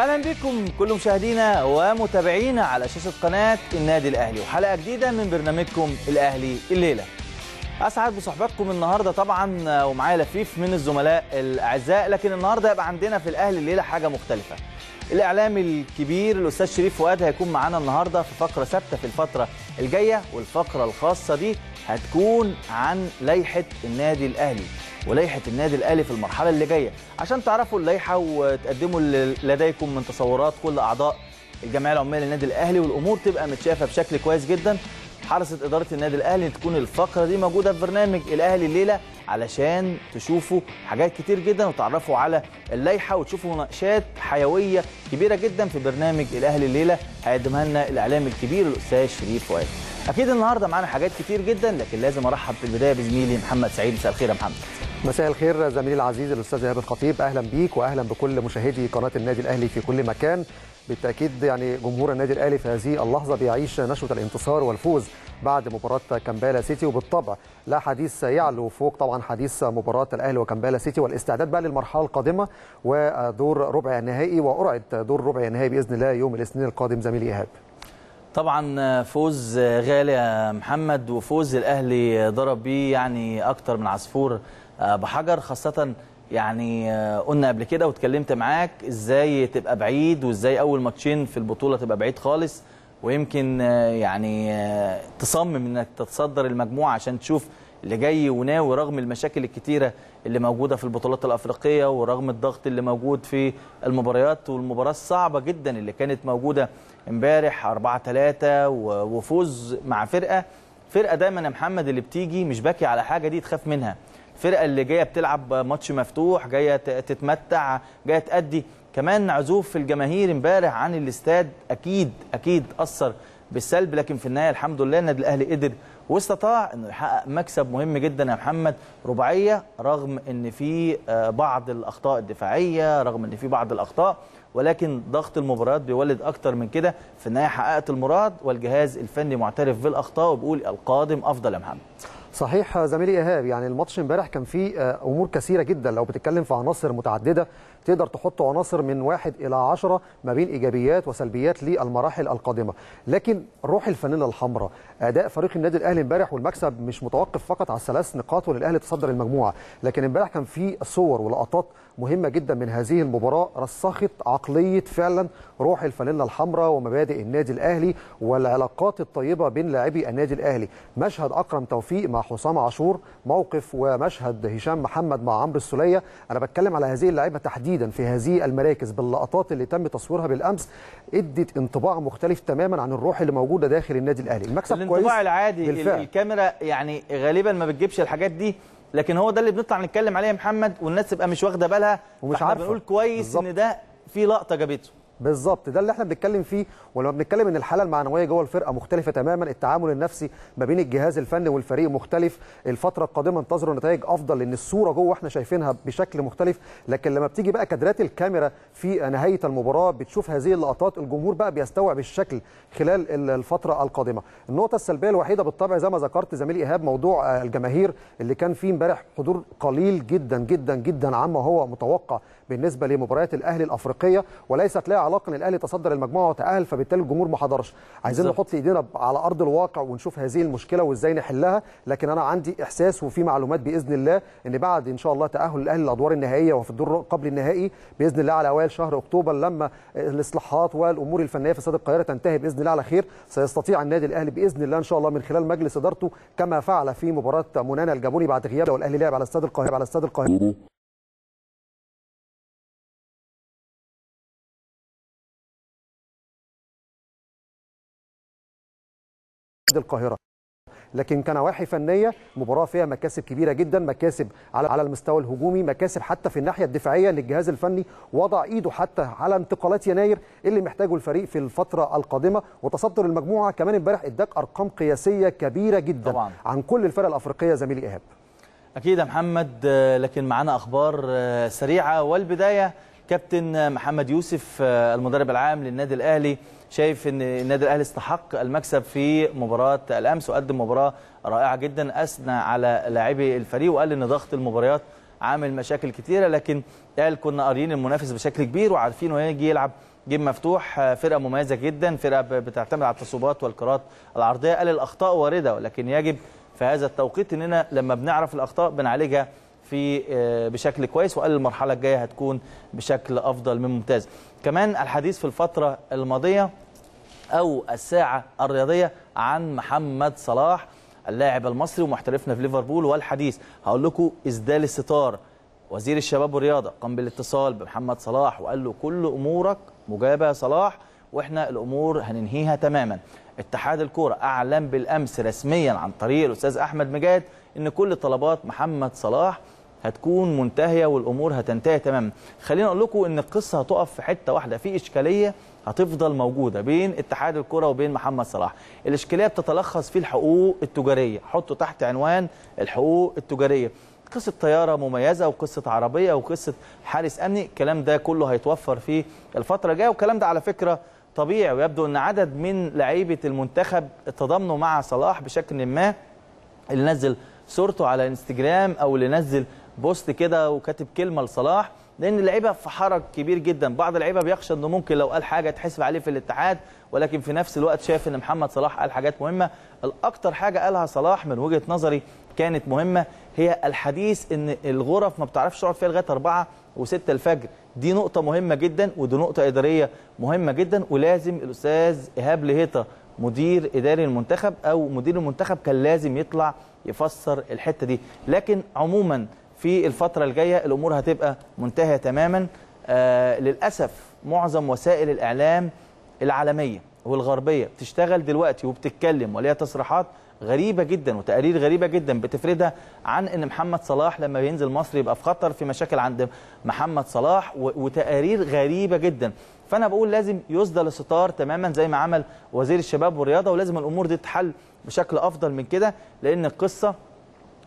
اهلا بكم كل مشاهدينا ومتابعينا على شاشه قناه النادي الاهلي وحلقه جديده من برنامجكم الاهلي الليله اسعد بصحبتكم النهارده طبعا ومعايا لفيف من الزملاء الاعزاء لكن النهارده هيبقى عندنا في الاهلي الليله حاجه مختلفه الاعلامي الكبير الاستاذ شريف فؤاد هيكون معانا النهارده في فقره ثابته في الفتره الجايه والفقره الخاصه دي هتكون عن لائحه النادي الاهلي ولائحه النادي الاهلي في المرحله اللي جايه عشان تعرفوا اللائحه وتقدموا اللي لديكم من تصورات كل اعضاء الجمعيه العموميه للنادي الاهلي والامور تبقى متشافه بشكل كويس جدا حرصت اداره النادي الاهلي تكون الفقره دي موجوده في برنامج الاهلي الليله علشان تشوفوا حاجات كتير جدا وتعرفوا على اللائحه وتشوفوا مناقشات حيويه كبيره جدا في برنامج الاهلي الليله هيقدمها لنا الاعلام الكبير الاستاذ شريف فؤاد. اكيد النهارده معانا حاجات كتير جدا لكن لازم ارحب في البدايه بزميلي محمد سعيد مساء الخير يا محمد. مساء الخير زميلي العزيز الاستاذ ايهاب الخطيب اهلا بيك واهلا بكل مشاهدي قناه النادي الاهلي في كل مكان بالتاكيد يعني جمهور النادي الاهلي في هذه اللحظه بيعيش نشوه الانتصار والفوز بعد مباراه كامبالا سيتي وبالطبع لا حديث يعلو فوق طبعا حديث مباراه الاهلي وكامبالا سيتي والاستعداد بقى للمرحله القادمه ودور ربع النهائي وقرعه دور ربع النهائي باذن الله يوم الاثنين القادم زميلي ايهاب طبعا فوز غالي يا محمد وفوز الاهلي ضرب بيه يعني اكتر من عصفور آه، بحجر خاصه يعني آه، قلنا قبل كده واتكلمت معاك ازاي تبقى بعيد وازاي اول ماتشين في البطوله تبقى بعيد خالص ويمكن آه، يعني تصمم انك تتصدر المجموعه عشان تشوف اللي جاي وناوي رغم المشاكل الكتيره اللي موجوده في البطولات الافريقيه ورغم الضغط اللي موجود في المباريات والمباراه الصعبه جدا اللي كانت موجوده امبارح 4 3 وفوز مع فرقه فرقه دايما يا محمد اللي بتيجي مش باكي على حاجه دي تخاف منها الفرقه اللي جايه بتلعب ماتش مفتوح جايه تتمتع جايه تأدي كمان عزوف الجماهير امبارح عن الاستاد اكيد اكيد اثر بالسلب لكن في النهايه الحمد لله النادي الاهلي قدر واستطاع انه يحقق مكسب مهم جدا يا محمد رباعيه رغم ان في آه، بعض الاخطاء الدفاعيه رغم ان في بعض الاخطاء ولكن ضغط المباريات بيولد اكتر من كده في النهايه حققت المراد والجهاز الفني معترف بالاخطاء وبيقول القادم افضل يا محمد صحيح زميلي ايهاب يعني الماتش امبارح كان فيه آه، امور كثيره جدا لو بتتكلم في عناصر متعدده تقدر تحط عناصر من واحد إلى عشرة ما بين إيجابيات وسلبيات للمراحل القادمة لكن روح الفانيلا الحمراء أداء فريق النادي الأهلي امبارح والمكسب مش متوقف فقط على الثلاث نقاط وللأهلي تصدر المجموعة لكن امبارح كان في صور ولقطات مهمة جدا من هذه المباراة رسخت عقلية فعلا روح الفانيلا الحمراء ومبادئ النادي الأهلي والعلاقات الطيبة بين لاعبي النادي الأهلي مشهد أكرم توفيق مع حسام عاشور موقف ومشهد هشام محمد مع عمرو السولية أنا بتكلم على هذه اللعيبة تحديدا تحديدا في هذه المراكز باللقطات اللي تم تصويرها بالامس ادت انطباع مختلف تماما عن الروح اللي موجوده داخل النادي الاهلي المكسب الانطباع كويس الانطباع العادي بالفعل. الكاميرا يعني غالبا ما بتجيبش الحاجات دي لكن هو ده اللي بنطلع نتكلم عليه يا محمد والناس تبقى مش واخده بالها ومش عارفه بنقول كويس بالزبط. ان ده في لقطه جابته بالظبط ده اللي احنا بنتكلم فيه ولما بنتكلم ان الحاله المعنويه جوه الفرقه مختلفه تماما التعامل النفسي ما بين الجهاز الفني والفريق مختلف الفتره القادمه انتظروا نتائج افضل لان الصوره جوه احنا شايفينها بشكل مختلف لكن لما بتيجي بقى كادرات الكاميرا في نهايه المباراه بتشوف هذه اللقطات الجمهور بقى بيستوعب الشكل خلال الفتره القادمه النقطه السلبيه الوحيده بالطبع زي ما ذكرت زميلي ايهاب موضوع آه، الجماهير اللي كان فيه امبارح حضور قليل جدا جدا جدا عما هو متوقع بالنسبه لمباريات الاهلي الافريقيه وليست لها علاقه ان الاهلي تصدر المجموعه وتاهل فبالتالي الجمهور ما حضرش عايزين نحط ايدينا على ارض الواقع ونشوف هذه المشكله وازاي نحلها لكن انا عندي احساس وفي معلومات باذن الله ان بعد ان شاء الله تاهل الاهلي للادوار النهائيه وفي الدور قبل النهائي باذن الله على اوائل شهر اكتوبر لما الاصلاحات والامور الفنيه في استاد القاهره تنتهي باذن الله على خير سيستطيع النادي الاهلي باذن الله ان شاء الله من خلال مجلس ادارته كما فعل في مباراه منانا الجابوني بعد غياب والاهلي لعب على استاد القاهره على استاد القاهره القاهره لكن كنواحي فنيه مباراه فيها مكاسب كبيره جدا مكاسب على المستوى الهجومي مكاسب حتى في الناحيه الدفاعيه للجهاز الفني وضع ايده حتى على انتقالات يناير اللي محتاجه الفريق في الفتره القادمه وتصدر المجموعه كمان امبارح اداك ارقام قياسيه كبيره جدا طبعا. عن كل الفرق الافريقيه زميلي ايهاب اكيد يا محمد لكن معانا اخبار آه، سريعه والبدايه كابتن محمد يوسف آه، المدرب العام للنادي الاهلي شايف ان النادي الاهلي استحق المكسب في مباراه الامس وقدم مباراه رائعه جدا اثنى على لاعبي الفريق وقال ان ضغط المباريات عامل مشاكل كثيره لكن قال كنا قاريين المنافس بشكل كبير وعارفين هيجي يلعب جيم مفتوح فرقه مميزه جدا فرقه بتعتمد على التصوبات والكرات العرضيه قال الاخطاء وارده ولكن يجب في هذا التوقيت اننا لما بنعرف الاخطاء بنعالجها في آه، بشكل كويس وقال المرحله الجايه هتكون بشكل افضل من ممتاز كمان الحديث في الفتره الماضيه او الساعه الرياضيه عن محمد صلاح اللاعب المصري ومحترفنا في ليفربول والحديث هقول لكم ازدال الستار وزير الشباب والرياضه قام بالاتصال بمحمد صلاح وقال له كل امورك مجابه يا صلاح واحنا الامور هننهيها تماما اتحاد الكوره اعلن بالامس رسميا عن طريق الاستاذ احمد مجاد ان كل طلبات محمد صلاح هتكون منتهيه والامور هتنتهي تماما خلينا اقول لكم ان القصه هتقف في حته واحده في اشكاليه هتفضل موجوده بين اتحاد الكره وبين محمد صلاح الاشكاليه بتتلخص في الحقوق التجاريه حطوا تحت عنوان الحقوق التجاريه قصه طياره مميزه وقصه عربيه وقصه حارس امني الكلام ده كله هيتوفر في الفتره الجايه والكلام ده على فكره طبيعي ويبدو ان عدد من لعيبه المنتخب تضامنوا مع صلاح بشكل ما اللي نزل صورته على انستجرام او اللي نزل بوست كده وكاتب كلمه لصلاح لان اللعيبه في حرج كبير جدا بعض اللعيبه بيخشى انه ممكن لو قال حاجه تحسب عليه في الاتحاد ولكن في نفس الوقت شايف ان محمد صلاح قال حاجات مهمه الاكتر حاجه قالها صلاح من وجهه نظري كانت مهمه هي الحديث ان الغرف ما بتعرفش تقعد فيها لغايه 4 و6 الفجر دي نقطه مهمه جدا ودي نقطه اداريه مهمه جدا ولازم الاستاذ ايهاب لهيطه مدير اداري المنتخب او مدير المنتخب كان لازم يطلع يفسر الحته دي لكن عموما في الفترة الجاية الأمور هتبقى منتهية تماما آه للأسف معظم وسائل الإعلام العالمية والغربية بتشتغل دلوقتي وبتتكلم وليها تصريحات غريبة جدا وتقارير غريبة جدا بتفردها عن ان محمد صلاح لما بينزل مصر يبقى في خطر في مشاكل عند محمد صلاح وتقارير غريبة جدا فانا بقول لازم يسدى الستار تماما زي ما عمل وزير الشباب والرياضة ولازم الامور دي تتحل بشكل افضل من كده لان القصة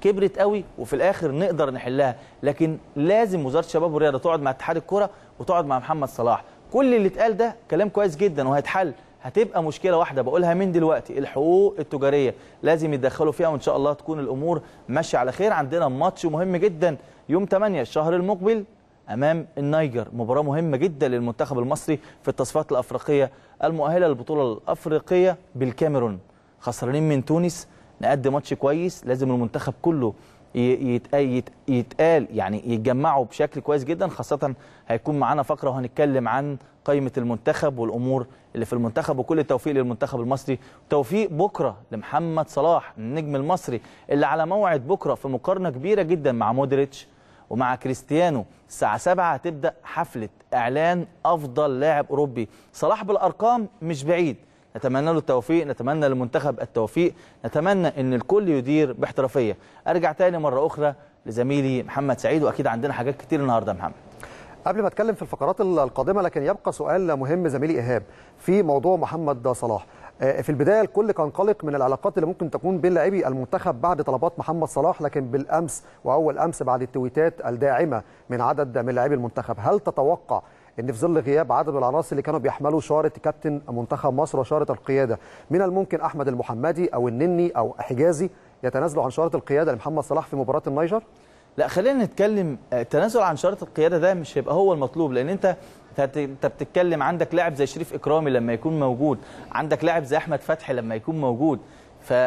كبرت قوي وفي الاخر نقدر نحلها لكن لازم وزاره الشباب والرياضه تقعد مع اتحاد الكره وتقعد مع محمد صلاح كل اللي اتقال ده كلام كويس جدا وهيتحل هتبقى مشكله واحده بقولها من دلوقتي الحقوق التجاريه لازم يتدخلوا فيها وان شاء الله تكون الامور ماشيه على خير عندنا ماتش مهم جدا يوم 8 الشهر المقبل امام النيجر مباراه مهمه جدا للمنتخب المصري في التصفيات الافريقيه المؤهله للبطوله الافريقيه بالكاميرون خسرانين من تونس نقدم ماتش كويس لازم المنتخب كله يتقال يعني يتجمعوا بشكل كويس جدا خاصة هيكون معانا فقرة وهنتكلم عن قائمة المنتخب والأمور اللي في المنتخب وكل التوفيق للمنتخب المصري توفيق بكرة لمحمد صلاح النجم المصري اللي على موعد بكرة في مقارنة كبيرة جدا مع مودريتش ومع كريستيانو الساعة 7 هتبدأ حفلة إعلان أفضل لاعب أوروبي صلاح بالأرقام مش بعيد نتمنى له التوفيق نتمنى للمنتخب التوفيق نتمنى ان الكل يدير باحترافيه ارجع تاني مره اخرى لزميلي محمد سعيد واكيد عندنا حاجات كتير النهارده محمد قبل ما اتكلم في الفقرات القادمه لكن يبقى سؤال مهم زميلي ايهاب في موضوع محمد صلاح آه، في البدايه الكل كان قلق من العلاقات اللي ممكن تكون بين لاعبي المنتخب بعد طلبات محمد صلاح لكن بالامس واول امس بعد التويتات الداعمه من عدد من لاعبي المنتخب هل تتوقع ان في ظل غياب عدد من العناصر اللي كانوا بيحملوا شاره كابتن منتخب مصر وشاره القياده من الممكن احمد المحمدي او النني او حجازي يتنازلوا عن شاره القياده لمحمد صلاح في مباراه النيجر لا خلينا نتكلم التنازل آه، عن شاره القياده ده مش هيبقى هو المطلوب لان انت انت بتتكلم عندك لاعب زي شريف اكرامي لما يكون موجود عندك لاعب زي احمد فتحي لما يكون موجود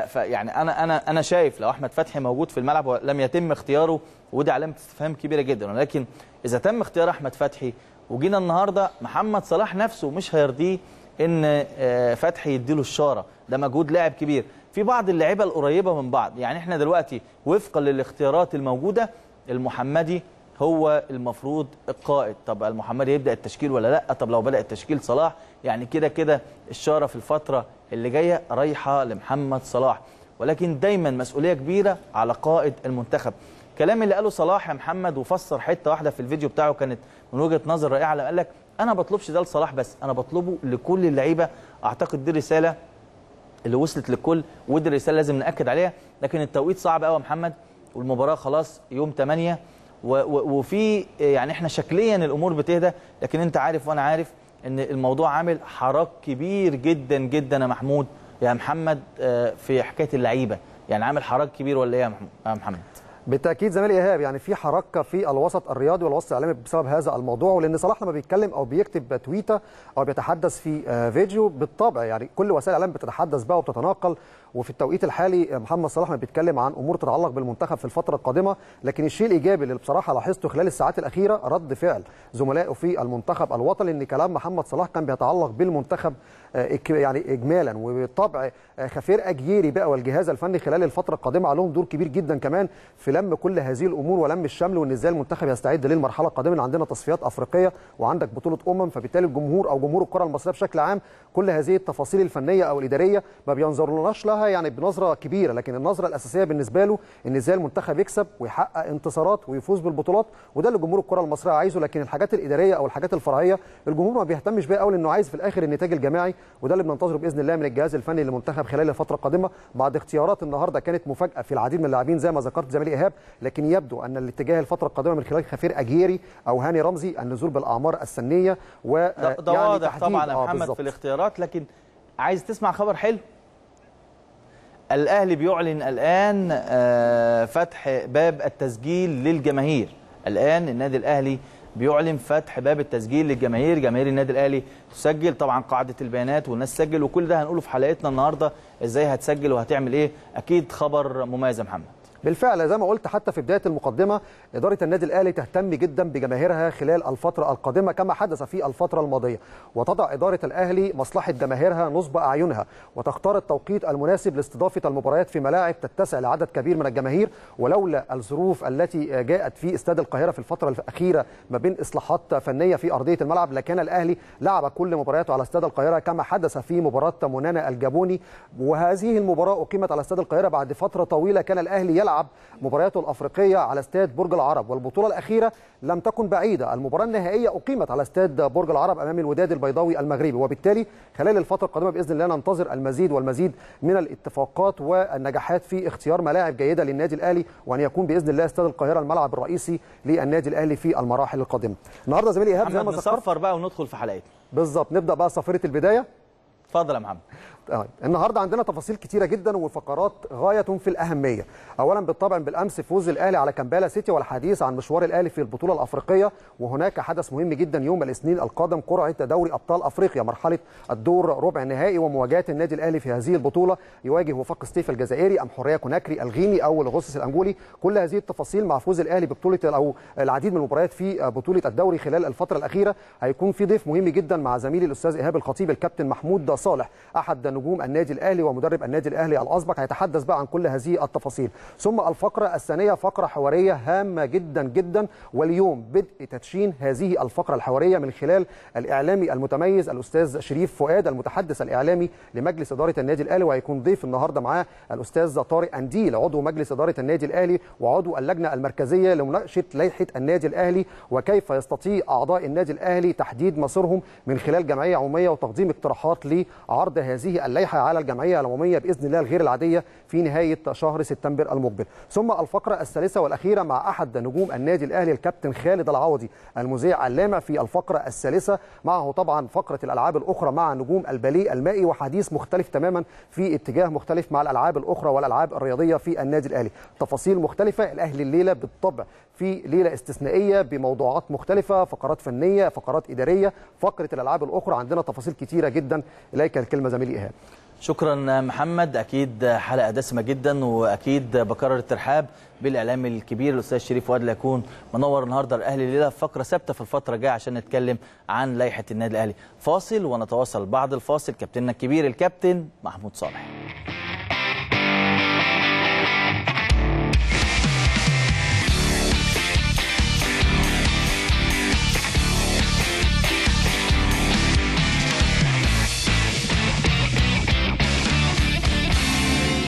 فيعني انا انا انا شايف لو احمد فتحي موجود في الملعب ولم يتم اختياره ودي علامه استفهام كبيره جدا ولكن اذا تم اختيار احمد فتحي وجينا النهارده محمد صلاح نفسه مش هيرضيه ان آه، فتحي يديله الشاره ده مجهود لاعب كبير في بعض اللعيبه القريبه من بعض يعني احنا دلوقتي وفقا للاختيارات الموجوده المحمدي هو المفروض القائد طب المحمدي يبدا التشكيل ولا لا طب لو بدا التشكيل صلاح يعني كده كده الشاره في الفتره اللي جايه رايحه لمحمد صلاح ولكن دايما مسؤوليه كبيره على قائد المنتخب الكلام اللي قاله صلاح يا محمد وفسر حته واحده في الفيديو بتاعه كانت من وجهه نظر رائعه قال لك انا بطلبش ده لصلاح بس انا بطلبه لكل اللعيبه اعتقد دي رساله اللي وصلت للكل ودي الرساله لازم ناكد عليها لكن التوقيت صعب قوي يا محمد والمباراه خلاص يوم 8 وفي يعني احنا شكليا الامور بتهدى لكن انت عارف وانا عارف ان الموضوع عامل حراك كبير جدا جدا يا محمود يا محمد آه، في حكايه اللعيبه يعني عامل حراك كبير ولا ايه يا محمد بالتاكيد زميلي ايهاب يعني في حركه في الوسط الرياضي والوسط الاعلامي بسبب هذا الموضوع ولان صلاح لما بيتكلم او بيكتب تويته او بيتحدث في آه، فيديو بالطبع يعني كل وسائل الاعلام بتتحدث بقى وبتتناقل وفي التوقيت الحالي محمد صلاح ما بيتكلم عن امور تتعلق بالمنتخب في الفتره القادمه لكن الشيء الايجابي اللي بصراحه لاحظته خلال الساعات الاخيره رد فعل زملائه في المنتخب الوطني ان كلام محمد صلاح كان بيتعلق بالمنتخب آه، يعني اجمالا وبالطبع آه، خفير اجيري بقى والجهاز الفني خلال الفتره القادمه عليهم دور كبير جدا كمان في لم كل هذه الامور ولم الشمل وان ازاي المنتخب يستعد للمرحله القادمه اللي عندنا تصفيات افريقيه وعندك بطوله امم فبالتالي الجمهور او جمهور الكره المصريه بشكل عام كل هذه التفاصيل الفنيه او الاداريه ما بينظرولناش لها بصراحه يعني بنظره كبيره لكن النظره الاساسيه بالنسبه له ان ازاي المنتخب يكسب ويحقق انتصارات ويفوز بالبطولات وده اللي جمهور الكره المصريه عايزه لكن الحاجات الاداريه او الحاجات الفرعيه الجمهور ما بيهتمش بيها قوي لانه عايز في الاخر النتاج الجماعي وده اللي بننتظره باذن الله من الجهاز الفني للمنتخب خلال الفتره القادمه بعد اختيارات النهارده كانت مفاجاه في العديد من اللاعبين زي ما ذكرت زميلي ايهاب لكن يبدو ان الاتجاه الفتره القادمه من خلال خفير اجيري او هاني رمزي النزول بالاعمار السنيه و ده, يعني واضح طبعا آه، محمد في الاختيارات لكن عايز تسمع خبر حلو الاهلي بيعلن الان آه، فتح باب التسجيل للجماهير الان النادي الاهلي بيعلن فتح باب التسجيل للجماهير جماهير النادي الاهلي تسجل طبعا قاعده البيانات والناس تسجل وكل ده هنقوله في حلقتنا النهارده ازاي هتسجل وهتعمل ايه اكيد خبر مميز يا محمد بالفعل زي ما قلت حتى في بدايه المقدمه اداره النادي الاهلي تهتم جدا بجماهيرها خلال الفتره القادمه كما حدث في الفتره الماضيه وتضع اداره الاهلي مصلحه جماهيرها نصب اعينها وتختار التوقيت المناسب لاستضافه المباريات في ملاعب تتسع لعدد كبير من الجماهير ولولا الظروف التي جاءت في استاد القاهره في الفتره الاخيره ما بين اصلاحات فنيه في ارضيه الملعب لكان الاهلي لعب كل مبارياته على استاد القاهره كما حدث في مباراه منانا الجابوني وهذه المباراه اقيمت على استاد القاهره بعد فتره طويله كان الاهلي يلعب ملعب مبارياته الافريقيه على استاد برج العرب والبطوله الاخيره لم تكن بعيده المباراه النهائيه اقيمت على استاد برج العرب امام الوداد البيضاوي المغربي وبالتالي خلال الفتره القادمه باذن الله ننتظر المزيد والمزيد من الاتفاقات والنجاحات في اختيار ملاعب جيده للنادي الاهلي وان يكون باذن الله استاد القاهره الملعب الرئيسي للنادي الاهلي في المراحل القادمه النهارده زميلي ايهاب زي ما ذكرت بقى وندخل في حلقتنا بالظبط نبدا بقى صفيره البدايه اتفضل يا محمد طيب النهارده عندنا تفاصيل كتيره جدا وفقرات غايه في الاهميه اولا بالطبع بالامس فوز الاهلي على كامبالا سيتي والحديث عن مشوار الاهلي في البطوله الافريقيه وهناك حدث مهم جدا يوم الاثنين القادم قرعه دوري ابطال افريقيا مرحله الدور ربع النهائي ومواجهه النادي الاهلي في هذه البطوله يواجه وفاق ستيف الجزائري ام حريه كوناكري الغيني او الغصص الانجولي كل هذه التفاصيل مع فوز الاهلي ببطوله او العديد من المباريات في بطوله الدوري خلال الفتره الاخيره هيكون في ضيف مهم جدا مع زميلي الاستاذ ايهاب الخطيب الكابتن محمود صالح احد نجوم النادي الاهلي ومدرب النادي الاهلي الاسبق هيتحدث بقى عن كل هذه التفاصيل ثم الفقره الثانيه فقره حواريه هامه جدا جدا واليوم بدء تدشين هذه الفقره الحواريه من خلال الاعلامي المتميز الاستاذ شريف فؤاد المتحدث الاعلامي لمجلس اداره النادي الاهلي وهيكون ضيف النهارده معاه الاستاذ طارق انديل عضو مجلس اداره النادي الاهلي وعضو اللجنه المركزيه لمناقشه لائحه النادي الاهلي وكيف يستطيع اعضاء النادي الاهلي تحديد مصيرهم من خلال جمعيه عموميه وتقديم اقتراحات لعرض هذه اللائحه على الجمعيه العموميه باذن الله الغير العاديه في نهايه شهر سبتمبر المقبل ثم الفقره الثالثه والاخيره مع احد نجوم النادي الاهلي الكابتن خالد العوضي المذيع اللامع في الفقره الثالثه معه طبعا فقره الالعاب الاخرى مع نجوم الباليه المائي وحديث مختلف تماما في اتجاه مختلف مع الالعاب الاخرى والالعاب الرياضيه في النادي الاهلي تفاصيل مختلفه الاهلي الليله بالطبع في ليله استثنائيه بموضوعات مختلفه فقرات فنيه فقرات اداريه فقره الالعاب الاخرى عندنا تفاصيل كتيره جدا اليك الكلمه زميلي ايهاب شكرا محمد اكيد حلقه دسمه جدا واكيد بكرر الترحاب بالاعلام الكبير الاستاذ شريف فؤاد ليكون منور النهارده الاهلي ليله فقره ثابته في الفتره الجايه عشان نتكلم عن لائحه النادي الاهلي فاصل ونتواصل بعد الفاصل كابتننا الكبير الكابتن محمود صالح